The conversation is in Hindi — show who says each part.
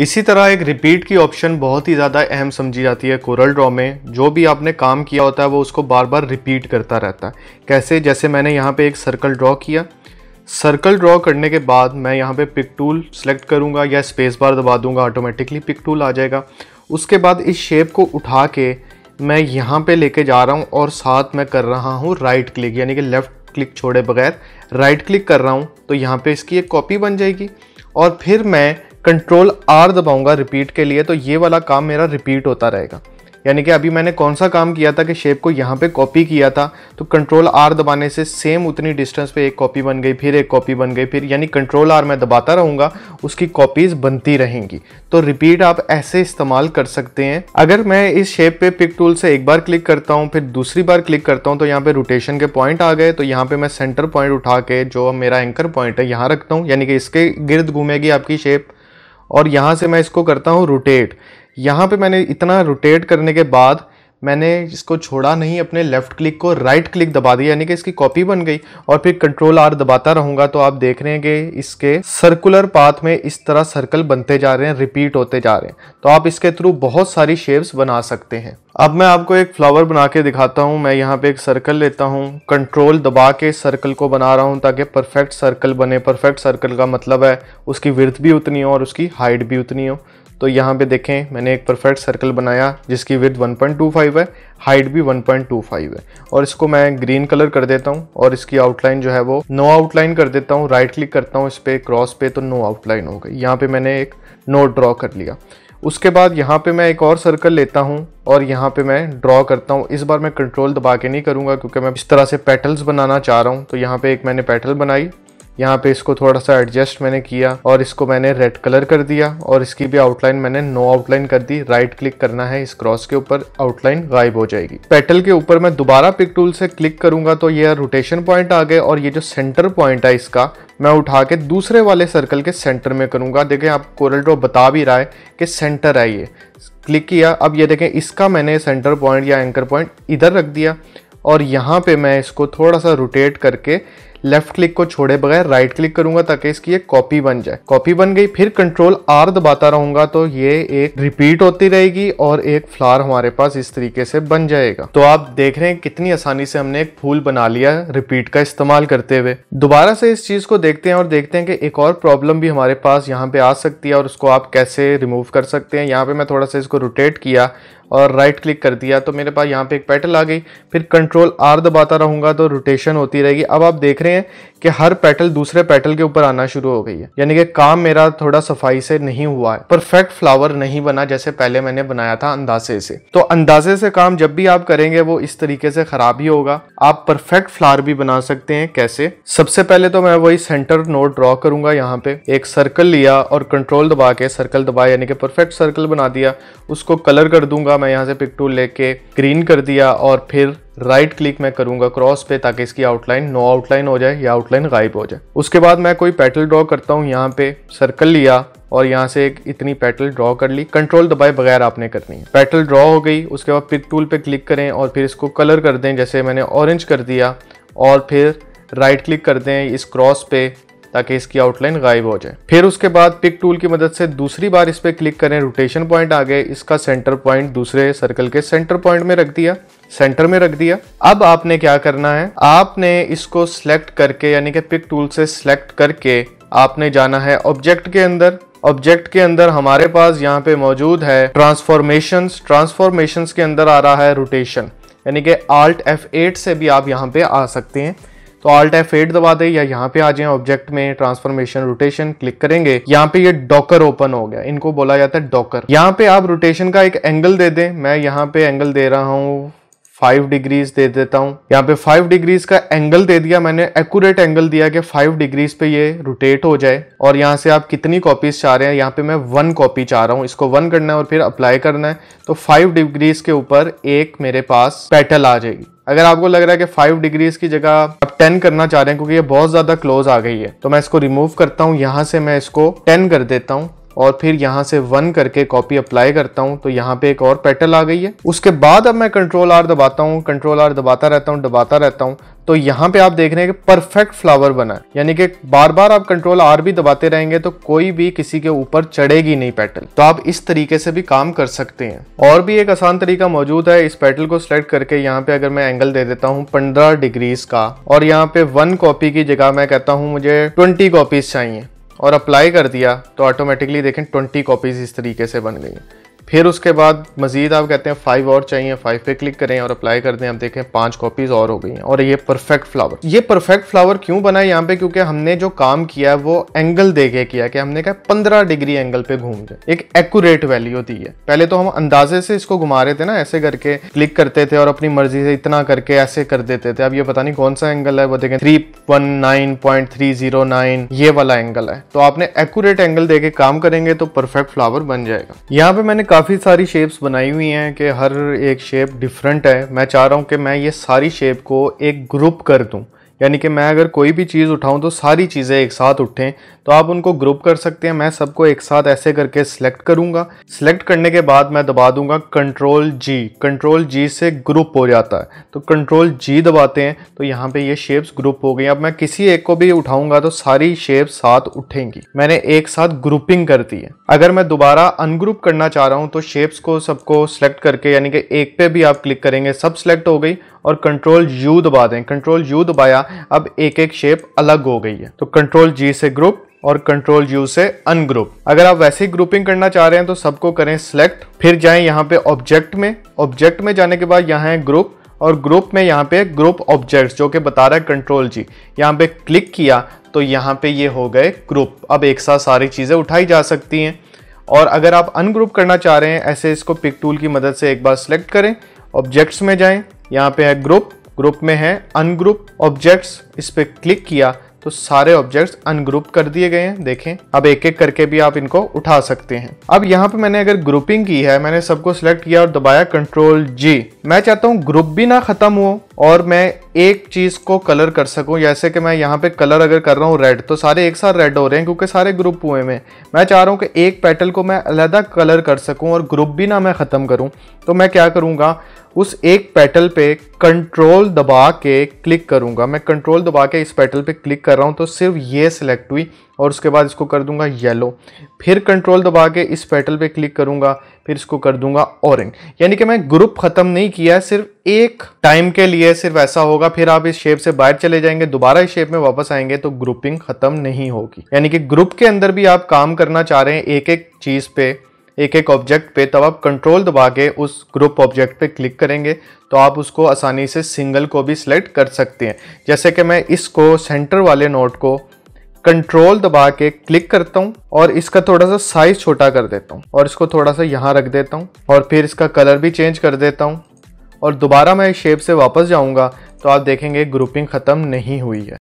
Speaker 1: इसी तरह एक रिपीट की ऑप्शन बहुत ही ज़्यादा अहम समझी जाती है कोरल ड्रॉ में जो भी आपने काम किया होता है वो उसको बार बार रिपीट करता रहता है कैसे जैसे मैंने यहाँ पे एक सर्कल ड्रॉ किया सर्कल ड्रॉ करने के बाद मैं यहाँ पे पिक टूल सेलेक्ट करूँगा या स्पेस बार दबा दूँगा ऑटोमेटिकली पिक टूल आ जाएगा उसके बाद इस शेप को उठा के मैं यहाँ पर लेके जा रहा हूँ और साथ मैं कर रहा हूँ राइट क्लिक यानी कि लेफ़्ट क्लिक छोड़े बगैर राइट क्लिक कर रहा हूँ तो यहाँ पर इसकी एक कॉपी बन जाएगी और फिर मैं कंट्रोल आर दबाऊंगा रिपीट के लिए तो ये वाला काम मेरा रिपीट होता रहेगा यानी कि अभी मैंने कौन सा काम किया था कि शेप को यहाँ पे कॉपी किया था तो कंट्रोल आर दबाने से सेम उतनी डिस्टेंस पे एक कॉपी बन गई फिर एक कॉपी बन गई फिर यानी कंट्रोल आर मैं दबाता रहूँगा उसकी कॉपीज़ बनती रहेंगी तो रिपीट आप ऐसे इस्तेमाल कर सकते हैं अगर मैं इस शेप पे पिक टूल से एक बार क्लिक करता हूँ फिर दूसरी बार क्लिक करता हूँ तो यहाँ पर रोटेशन के पॉइंट आ गए तो यहाँ पर मैं सेंटर पॉइंट उठा के जो मेरा एंकर पॉइंट है यहाँ रखता हूँ यानी कि इसके गिर्द घूमेगी आपकी शेप और यहाँ से मैं इसको करता हूँ रोटेट यहाँ पे मैंने इतना रोटेट करने के बाद मैंने इसको छोड़ा नहीं अपने लेफ़्ट क्लिक को राइट क्लिक दबा दिया यानी कि इसकी कॉपी बन गई और फिर कंट्रोल आर दबाता रहूंगा तो आप देख रहे हैं कि इसके सर्कुलर पाथ में इस तरह सर्कल बनते जा रहे हैं रिपीट होते जा रहे हैं तो आप इसके थ्रू बहुत सारी शेप्स बना सकते हैं अब मैं आपको एक फ्लावर बना के दिखाता हूँ मैं यहाँ पे एक सर्कल लेता हूँ कंट्रोल दबा के सर्कल को बना रहा हूँ ताकि परफेक्ट सर्कल बने परफेक्ट सर्कल का मतलब है उसकी विर्थ भी उतनी हो और उसकी हाइट भी उतनी हो तो यहाँ पे देखें मैंने एक परफेक्ट सर्कल बनाया जिसकी विथ 1.25 है हाइट भी 1.25 है और इसको मैं ग्रीन कलर कर देता हूँ और इसकी आउटलाइन जो है वो नो आउटलाइन कर देता हूँ राइट क्लिक करता हूँ इस पर क्रॉस पे तो नो आउटलाइन हो गई यहाँ पर मैंने एक नोट ड्रॉ कर लिया उसके बाद यहाँ पे मैं एक और सर्कल लेता हूँ और यहाँ पे मैं ड्रॉ करता हूँ इस बार मैं कंट्रोल दबा के नहीं करूँगा क्योंकि मैं इस तरह से पेटल्स बनाना चाह रहा हूँ तो यहाँ पे एक मैंने पेटल बनाई यहाँ पे इसको थोड़ा सा एडजस्ट मैंने किया और इसको मैंने रेड कलर कर दिया और इसकी भी आउटलाइन मैंने नो आउटलाइन कर दी राइट क्लिक करना है इस क्रॉस के ऊपर आउटलाइन गायब हो जाएगी पेटल के ऊपर मैं दोबारा पिक टूल से क्लिक करूंगा तो यह रोटेशन पॉइंट आ गए और ये जो सेंटर पॉइंट है इसका मैं उठा के दूसरे वाले सर्कल के सेंटर में करूंगा देखें आप कोरल ड्रॉ बता भी रहा है कि सेंटर है ये क्लिक किया अब ये देखें इसका मैंने सेंटर पॉइंट या एंकर पॉइंट इधर रख दिया और यहाँ पे मैं इसको थोड़ा सा रोटेट करके लेफ्ट क्लिक को छोड़े बगैर राइट क्लिक करूंगा ताकि इसकी एक कॉपी बन जाए कॉपी बन गई फिर कंट्रोल आर दबाता रहूंगा तो ये एक रिपीट होती रहेगी और एक फ्लावर हमारे पास इस तरीके से बन जाएगा तो आप देख रहे हैं कितनी आसानी से हमने एक फूल बना लिया रिपीट का इस्तेमाल करते हुए दोबारा से इस चीज को देखते हैं और देखते हैं कि एक और प्रॉब्लम भी हमारे पास यहाँ पे आ सकती है और उसको आप कैसे रिमूव कर सकते हैं यहाँ पे मैं थोड़ा सा इसको रोटेट किया और राइट क्लिक कर दिया तो मेरे पास यहाँ पे एक पेटल आ गई फिर कंट्रोल आर दबाता रहूंगा तो रोटेशन होती रहेगी अब आप देख रहे रहे हैं कि हर पेटल दूसरे पेटल के ऊपर आना शुरू हो गई है यानी कि काम मेरा थोड़ा सफाई से नहीं हुआ है परफेक्ट फ्लावर नहीं बना जैसे पहले मैंने बनाया था अंदाजे से तो अंदाजे से काम जब भी आप करेंगे वो इस तरीके से खराब ही होगा आप परफेक्ट फ्लावर भी बना सकते हैं कैसे सबसे पहले तो मैं वही सेंटर नोट ड्रॉ करूंगा यहाँ पे एक सर्कल लिया और कंट्रोल दबा के सर्कल दबाया यानी कि परफेक्ट सर्कल बना दिया उसको कलर कर दूंगा मैं यहाँ से पिक टूल लेके ग्रीन कर दिया और फिर राइट क्लिक मैं करूंगा क्रॉस पे ताकि इसकी आउटलाइन नो आउटलाइन हो जाए या आउटलाइन गायब हो जाए उसके बाद मैं कोई पेटल ड्रॉ करता हूँ यहाँ पे सर्कल लिया और यहाँ से एक इतनी पेटल ड्रॉ कर ली कंट्रोल दबाए बगैर आपने करनी है पेटल ड्रॉ हो गई उसके बाद पिक टूल पे क्लिक करें और फिर इसको कलर कर दें जैसे मैंने ऑरेंज कर दिया और फिर राइट क्लिक कर दें इस क्रॉस पे ताकि इसकी आउटलाइन गायब हो जाए फिर उसके बाद पिक टूल की मदद से दूसरी बार इस पर क्लिक करें रोटेशन पॉइंट आ गए इसका सेंटर पॉइंट दूसरे सर्कल के सेंटर पॉइंट में रख दिया सेंटर में रख दिया अब आपने क्या करना है आपने इसको सिलेक्ट करके यानी कि पिक टूल से सिलेक्ट करके आपने जाना है ऑब्जेक्ट के अंदर ऑब्जेक्ट के अंदर हमारे पास यहाँ पे मौजूद है ट्रांसफॉर्मेशन ट्रांसफॉर्मेशन के अंदर आ रहा है रोटेशन यानी कि आल्ट एट से भी आप यहाँ पे आ सकते हैं तो आल्ट एट दबा दें या यहाँ पे आ जाए ऑब्जेक्ट में ट्रांसफॉर्मेशन रोटेशन क्लिक करेंगे यहाँ पे ये डॉकर ओपन हो गया इनको बोला जाता है डॉकर यहाँ पे आप रोटेशन का एक एंगल दे दें मैं यहाँ पे एंगल दे रहा हूँ फाइव डिग्रीज दे देता हूँ यहाँ पे फाइव डिग्रीज का एंगल दे दिया मैंने एक्यूरेट एंगल दिया कि फाइव डिग्रीज पे ये रोटेट हो जाए और यहाँ से आप कितनी कॉपीज चाह रहे हैं यहाँ पे मैं वन कॉपी चाह रहा हूँ इसको वन करना है और फिर अप्लाई करना है तो फाइव डिग्रीज के ऊपर एक मेरे पास पेटल आ जाएगी अगर आपको लग रहा है कि फाइव डिग्रीज की जगह आप टेन करना चाह रहे हैं क्योंकि ये बहुत ज्यादा क्लोज आ गई है तो मैं इसको रिमूव करता हूँ यहाँ से मैं इसको टेन कर देता हूँ और फिर यहाँ से वन करके कॉपी अप्लाई करता हूँ तो यहाँ पे एक और पेटल आ गई है उसके बाद अब मैं कंट्रोल आर दबाता हूँ कंट्रोल आर दबाता रहता हूँ दबाता रहता हूँ तो यहाँ पे आप देख रहे हैं कि परफेक्ट फ्लावर बना है यानी कि बार बार आप कंट्रोल आर भी दबाते रहेंगे तो कोई भी किसी के ऊपर चढ़ेगी नहीं पेटल तो आप इस तरीके से भी काम कर सकते हैं और भी एक आसान तरीका मौजूद है इस पेटल को सिलेक्ट करके यहाँ पे अगर मैं एंगल दे देता हूँ पंद्रह डिग्रीज का और यहाँ पे वन कॉपी की जगह मैं कहता हूँ मुझे ट्वेंटी कॉपीज चाहिए और अप्लाई कर दिया तो ऑटोमेटिकली देखें ट्वेंटी कॉपीज़ इस तरीके से बन गई फिर उसके बाद मज़ीद आप कहते हैं फाइव और चाहिए फाइव पे क्लिक करें और अप्लाई कर दें आप देखें पांच कॉपीज़ और हो गई हैं और ये परफेक्ट फ्लावर ये परफेक्ट फ्लावर क्यों बना है यहाँ पे क्योंकि हमने जो काम किया है वो एंगल दे के किया कि हमने कहा पंद्रह डिग्री एंगल पे घूम जाए एक एक्यूरेट वैल्यू दी है पहले तो हम अंदाजे से इसको घुमा रहे थे ना ऐसे करके क्लिक करते थे और अपनी मर्जी से इतना करके ऐसे कर देते थे अब ये पता नहीं कौन सा एंगल है वो देखें three one nine point three zero nine ये वाला एंगल है तो आपने एकट एंगल दे के काम करेंगे तो परफेक्ट फ्लावर बन जाएगा यहाँ पे मैंने काफ़ी सारी शेप्स बनाई हुई हैं कि हर एक शेप डिफरेंट है मैं चाह रहा हूँ कि मैं ये सारी शेप को एक ग्रुप कर दूँ यानी कि मैं अगर कोई भी चीज़ उठाऊं तो सारी चीज़ें एक साथ उठें तो आप उनको ग्रुप कर सकते हैं मैं सबको एक साथ ऐसे करके सिलेक्ट करूंगा सिलेक्ट करने के बाद मैं दबा दूंगा कंट्रोल जी कंट्रोल जी से ग्रुप हो जाता है तो कंट्रोल जी दबाते हैं तो यहाँ पे ये शेप्स ग्रुप हो गई अब मैं किसी एक को भी उठाऊंगा तो सारी शेप्स साथ उठेंगी मैंने एक साथ ग्रुपिंग कर दी है अगर मैं दोबारा अनग्रुप करना चाह रहा हूँ तो शेप्स को सबको सेलेक्ट करके यानी कि एक पे भी आप क्लिक करेंगे सब सेलेक्ट हो गई और कंट्रोल यू दबा दें कंट्रोल यू दबाया अब एक एक शेप अलग हो गई है तो कंट्रोल जी से ग्रुप और कंट्रोल यू से अनग्रुप अगर आप वैसे ही ग्रुपिंग करना चाह रहे हैं तो सबको करें सिलेक्ट फिर जाएं यहाँ पे ऑब्जेक्ट में ऑब्जेक्ट में जाने के बाद यहाँ है ग्रुप और ग्रुप में यहाँ पे ग्रुप ऑब्जेक्ट्स जो कि बता रहा है कंट्रोल जी यहाँ पे क्लिक किया तो यहाँ पे ये हो गए ग्रुप अब एक साथ सारी चीज़ें उठाई जा सकती हैं और अगर आप अनग्रुप करना चाह रहे हैं ऐसे इसको पिक टूल की मदद से एक बार सेलेक्ट करें ऑब्जेक्ट्स में जाएं यहाँ पे है ग्रुप ग्रुप में है अनग्रुप ऑब्जेक्ट्स इस पर क्लिक किया तो सारे ऑब्जेक्ट्स अनग्रुप कर दिए गए हैं देखें अब एक एक करके भी आप इनको उठा सकते हैं अब यहाँ पे मैंने अगर ग्रुपिंग की है मैंने सबको सिलेक्ट किया और दबाया कंट्रोल जी मैं चाहता हूँ ग्रुप भी ना खत्म हो और मैं एक चीज को कलर कर सकूं जैसे कि मैं यहाँ पे कलर अगर कर रहा हूँ रेड तो सारे एक साथ रेड हो रहे हैं क्योंकि सारे ग्रुप हुए में मैं चाह रहा हूँ कि एक पेटल को मैं अलहदा कलर कर सकूँ और ग्रुप भी ना मैं ख़त्म करूँ तो मैं क्या करूँगा उस एक पेटल पे कंट्रोल दबा के क्लिक करूँगा मैं कंट्रोल दबा के इस पेटल पे क्लिक कर रहा हूँ तो सिर्फ ये सिलेक्ट हुई और उसके बाद इसको कर दूंगा येलो फिर कंट्रोल दबा के इस पेटल पे क्लिक करूँगा फिर इसको कर दूंगा ऑरेंज यानी कि मैं ग्रुप ख़त्म नहीं किया सिर्फ एक टाइम के लिए सिर्फ ऐसा होगा फिर आप इस शेप से बाहर चले जाएंगे दोबारा इस शेप में वापस आएंगे तो ग्रुपिंग ख़त्म नहीं होगी यानी कि ग्रुप के अंदर भी आप काम करना चाह रहे हैं एक एक चीज़ पे एक एक ऑब्जेक्ट पे तब आप कंट्रोल दबा के उस ग्रुप ऑब्जेक्ट पे क्लिक करेंगे तो आप उसको आसानी से सिंगल को भी सिलेक्ट कर सकते हैं जैसे कि मैं इसको सेंटर वाले नोट को कंट्रोल दबा के क्लिक करता हूँ और इसका थोड़ा सा साइज़ छोटा कर देता हूँ और इसको थोड़ा सा यहाँ रख देता हूँ और फिर इसका कलर भी चेंज कर देता हूँ और दोबारा मैं इस शेप से वापस जाऊँगा तो आप देखेंगे ग्रुपिंग ख़त्म नहीं हुई है